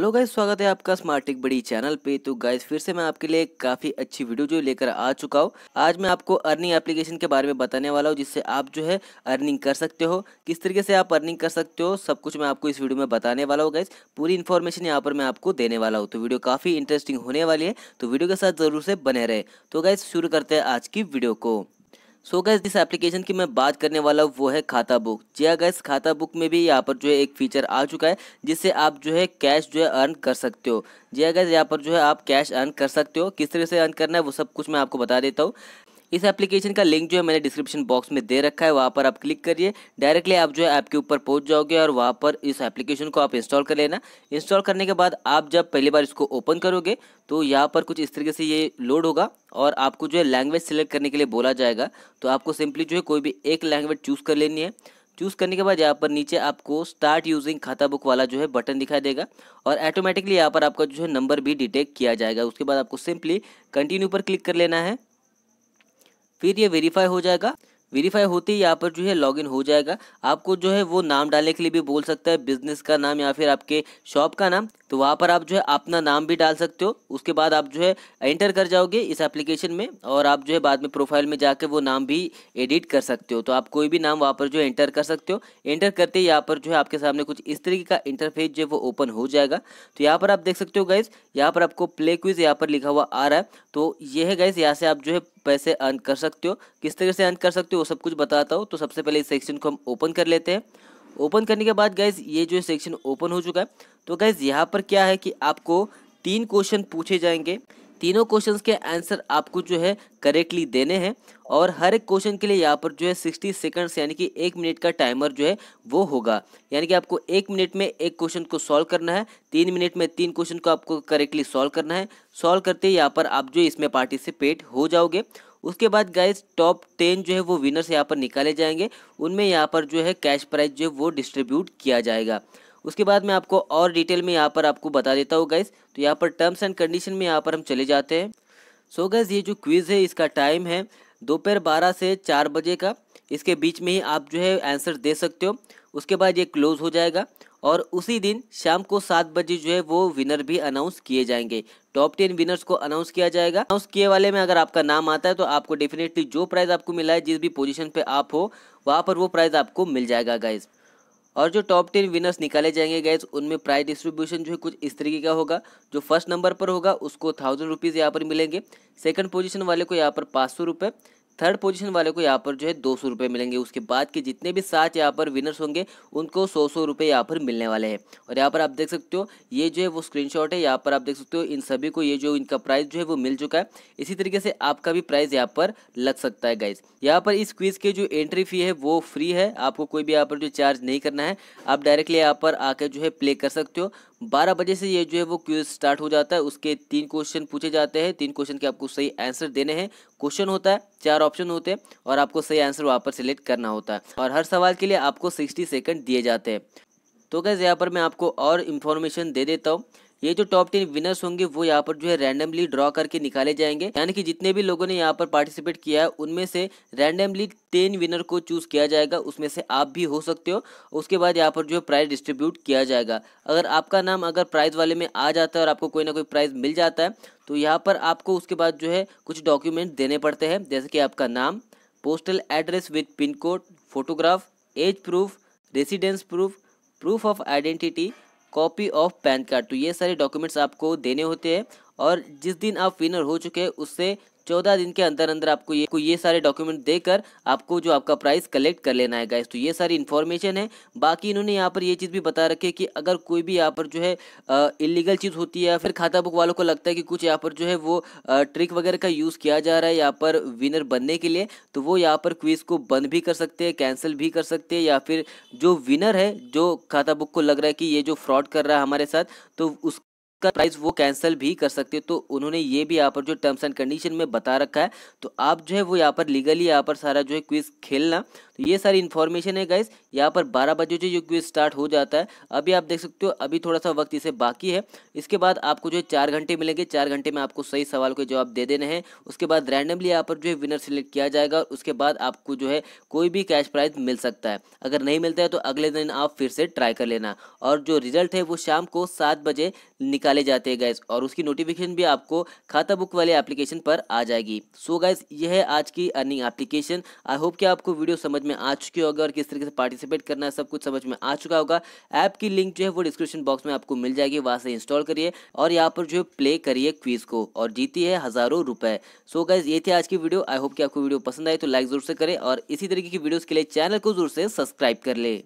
hello guys स्वागत है आपका स्मार्ट बड़ी चैनल पे तो गाइज फिर से मैं आपके लिए काफी अच्छी वीडियो जो लेकर आ चुका हूँ आज मैं आपको अर्निंग एप्लीकेशन के बारे में बताने वाला हूँ जिससे आप जो है अर्निंग कर सकते हो किस तरीके से आप अर्निंग कर सकते हो सब कुछ मैं आपको इस वीडियो में बताने वाला हूँ गाइज पूरी इन्फॉर्मेशन यहाँ पर मैं आपको देने वाला हूँ तो वीडियो काफी इंटरेस्टिंग होने वाली है तो वीडियो के साथ जरूर से बने रहे तो गाइज शुरू करते हैं आज की वीडियो को सो so गैस जिस एप्लीकेशन की मैं बात करने वाला हूँ वो है खाता बुक जी हाँ गैस खाता बुक में भी यहाँ पर जो है एक फीचर आ चुका है जिससे आप जो है कैश जो है अर्न कर सकते हो जी हाँ गैस यहाँ पर जो है आप कैश अर्न कर सकते हो किस तरह से अर्न करना है वो सब कुछ मैं आपको बता देता हूँ इस एप्लीकेशन का लिंक जो है मैंने डिस्क्रिप्शन बॉक्स में दे रखा है वहाँ पर आप क्लिक करिए डायरेक्टली आप जो है ऐप के ऊपर पहुँच जाओगे और वहाँ पर इस एप्लीकेशन को आप इंस्टॉल कर लेना इंस्टॉल करने के बाद आप जब पहली बार इसको ओपन करोगे तो यहाँ पर कुछ इस तरीके से ये लोड होगा और आपको जो है लैंग्वेज सेलेक्ट करने के लिए बोला जाएगा तो आपको सिंपली जो है कोई भी एक लैंग्वेज चूज़ कर लेनी है चूज़ करने के बाद यहाँ पर नीचे आपको स्टार्ट यूजिंग खाता बुक वाला जो है बटन दिखाई देगा और ऑटोमेटिकली यहाँ पर आपका जो है नंबर भी डिटेक्ट किया जाएगा उसके बाद आपको सिंपली कंटिन्यू पर क्लिक कर लेना है फिर ये वेरीफाई हो जाएगा वेरीफाई होते ही यहाँ पर जो है लॉगिन हो जाएगा आपको जो है वो नाम डालने के लिए भी बोल सकता है बिजनेस का नाम या फिर आपके शॉप का नाम तो वहाँ पर आप जो है अपना नाम भी डाल सकते हो उसके बाद आप जो है एंटर कर जाओगे इस एप्लीकेशन में और आप जो है बाद में प्रोफाइल में जाके वो नाम भी एडिट कर सकते हो तो आप कोई भी नाम वहाँ पर जो है एंटर कर सकते हो एंटर करते ही यहाँ पर जो है आपके सामने कुछ इस तरीके का इंटरफेस जो है वो ओपन हो जाएगा तो यहाँ पर आप देख सकते हो गाइज यहाँ पर आपको प्ले क्विज यहाँ पर लिखा हुआ आ रहा है तो ये है गाइज यहाँ से आप जो है पैसे अर्न कर सकते हो किस तरह से अर्न कर सकते हो वो सब कुछ बताता हूँ तो सबसे पहले इस सेक्शन को हम ओपन कर लेते हैं ओपन करने के बाद गैस ये जो सेक्शन ओपन हो चुका है तो गैस यहाँ पर क्या है कि आपको तीन क्वेश्चन पूछे जाएंगे तीनों क्वेश्चन के आंसर आपको जो है करेक्टली देने हैं और हर एक क्वेश्चन के लिए यहाँ पर जो है सिक्सटी सेकंड्स यानी कि एक मिनट का टाइमर जो है वो होगा यानी कि आपको एक मिनट में एक क्वेश्चन को सॉल्व करना है तीन मिनट में तीन क्वेश्चन को आपको करेक्टली सॉल्व करना है सॉल्व करते ही यहाँ पर आप जो इसमें पार्टिसिपेट हो जाओगे उसके बाद गाइज टॉप टेन जो है वो विनर्स यहाँ पर निकाले जाएंगे उनमें यहाँ पर जो है कैश प्राइज जो है वो डिस्ट्रीब्यूट किया जाएगा उसके बाद मैं आपको और डिटेल में यहाँ पर आपको बता देता हूँ गाइज तो यहाँ पर टर्म्स एंड कंडीशन में यहाँ पर हम चले जाते हैं सो so गैस ये जो क्विज़ है इसका टाइम है दोपहर बारह से चार बजे का इसके बीच में ही आप जो है आंसर दे सकते हो उसके बाद ये क्लोज़ हो जाएगा और उसी दिन शाम को सात बजे जो है वो विनर भी अनाउंस किए जाएंगे टॉप टेन विनर्स को अनाउंस किया जाएगा अनाउंस किए वाले में अगर आपका नाम आता है तो आपको डेफिनेटली जो प्राइज़ आपको मिला है जिस भी पोजिशन पे आप हो वहाँ पर वो प्राइज़ आपको मिल जाएगा गाइज़ और जो टॉप टेन विनर्स निकाले जाएंगे गैस उनमें प्राइस डिस्ट्रीब्यूशन जो है कुछ इस तरीके का होगा जो फर्स्ट नंबर पर होगा उसको थाउजेंड रुपीज़ यहाँ पर मिलेंगे सेकंड पोजीशन वाले को यहाँ पर पाँच सौ रुपये थर्ड पोजीशन वाले को यहाँ पर जो है दो सौ रुपये मिलेंगे उसके बाद के जितने भी सात यहाँ पर विनर्स होंगे उनको सौ सौ रुपये यहाँ पर मिलने वाले हैं और यहाँ पर आप देख सकते हो ये जो है वो स्क्रीनशॉट है यहाँ पर आप देख सकते हो इन सभी को ये जो इनका प्राइस जो है वो मिल चुका है इसी तरीके से आपका भी प्राइस यहाँ पर लग सकता है गाइज यहाँ पर इस क्विज के जो एंट्री फी है वो फ्री है आपको कोई भी यहाँ पर जो चार्ज नहीं करना है आप डायरेक्टली यहाँ पर आकर जो है प्ले कर सकते हो बारह बजे से ये जो है वो क्यूज स्टार्ट हो जाता है उसके तीन क्वेश्चन पूछे जाते हैं तीन क्वेश्चन के आपको सही आंसर देने हैं क्वेश्चन होता है चार ऑप्शन होते हैं और आपको सही आंसर वहाँ पर सिलेक्ट करना होता है और हर सवाल के लिए आपको सिक्सटी सेकेंड दिए जाते हैं तो कैसे यहाँ पर मैं आपको और इन्फॉर्मेशन दे देता हूँ ये जो टॉप टेन विनर्स होंगे वो यहाँ पर जो है रैंडमली ड्रॉ करके निकाले जाएंगे यानी कि जितने भी लोगों ने यहाँ पर पार्टिसिपेट किया है उनमें से रैंडमली टेन विनर को चूज किया जाएगा उसमें से आप भी हो सकते हो उसके बाद यहाँ पर जो है प्राइज डिस्ट्रीब्यूट किया जाएगा अगर आपका नाम अगर प्राइज वाले में आ जाता है और आपको कोई ना कोई प्राइज मिल जाता है तो यहाँ पर आपको उसके बाद जो है कुछ डॉक्यूमेंट देने पड़ते हैं जैसे कि आपका नाम postal address with pin code photograph age proof residence proof proof of identity copy of PAN card तो ये सारे डॉक्यूमेंट्स आपको देने होते हैं और जिस दिन आप विनर हो चुके हैं उससे चौदह दिन के अंदर अंदर आपको ये ये सारे डॉक्यूमेंट देकर आपको जो आपका प्राइस कलेक्ट कर लेना है गाइस तो ये सारी इन्फॉर्मेशन है बाकी इन्होंने यहाँ पर ये चीज़ भी बता रखी है कि अगर कोई भी यहाँ पर जो है इलीगल चीज़ होती है फिर खाता बुक वालों को लगता है कि कुछ यहाँ पर जो है वो ट्रिक वगैरह का यूज़ किया जा रहा है यहाँ पर विनर बनने के लिए तो वो यहाँ पर क्वीज़ को बंद भी कर सकते हैं कैंसिल भी कर सकते हैं या फिर जो विनर है जो खाता बुक को लग रहा है कि ये जो फ्रॉड कर रहा है हमारे साथ तो उस का प्राइस वो कैंसिल भी कर सकते हो तो उन्होंने ये भी यहाँ पर जो टर्म्स एंड कंडीशन में बता रखा है तो आप जो है वो यहाँ पर लीगली यहाँ पर सारा जो है क्विज खेलना तो ये सारी इन्फॉर्मेशन है गाइस यहाँ पर बारह बजे जो ये क्विज स्टार्ट हो जाता है अभी आप देख सकते हो अभी थोड़ा सा वक्त इसे बाकी है इसके बाद आपको जो है चार घंटे मिलेंगे चार घंटे में आपको सही सवाल के जवाब दे देने हैं उसके बाद रैंडमली यहाँ पर जो है विनर सिलेक्ट किया जाएगा और उसके बाद आपको जो है कोई भी कैश प्राइज मिल सकता है अगर नहीं मिलता है तो अगले दिन आप फिर से ट्राई कर लेना और जो रिजल्ट है वो शाम को सात बजे निकाल निकाले जाते हैं गैस और उसकी नोटिफिकेशन भी आपको खाता बुक वाले एप्लीकेशन पर आ जाएगी सो so गैस ये है आज की अर्निंग एप्लीकेशन आई होप कि आपको वीडियो समझ में आ चुकी होगी और किस तरीके से पार्टिसिपेट करना है सब कुछ समझ में आ चुका होगा ऐप की लिंक जो है वो डिस्क्रिप्शन बॉक्स में आपको मिल जाएगी वहाँ से इंस्टॉल करिए और यहाँ पर जो है प्ले करिए क्वीज को और जीती है हज़ारों रुपये सो गैस ये थी आज की वीडियो आई होप कि आपको वीडियो पसंद आए तो लाइक जरूर से करें और इसी तरीके की वीडियोज़ के लिए चैनल को जरूर से सब्सक्राइब कर ले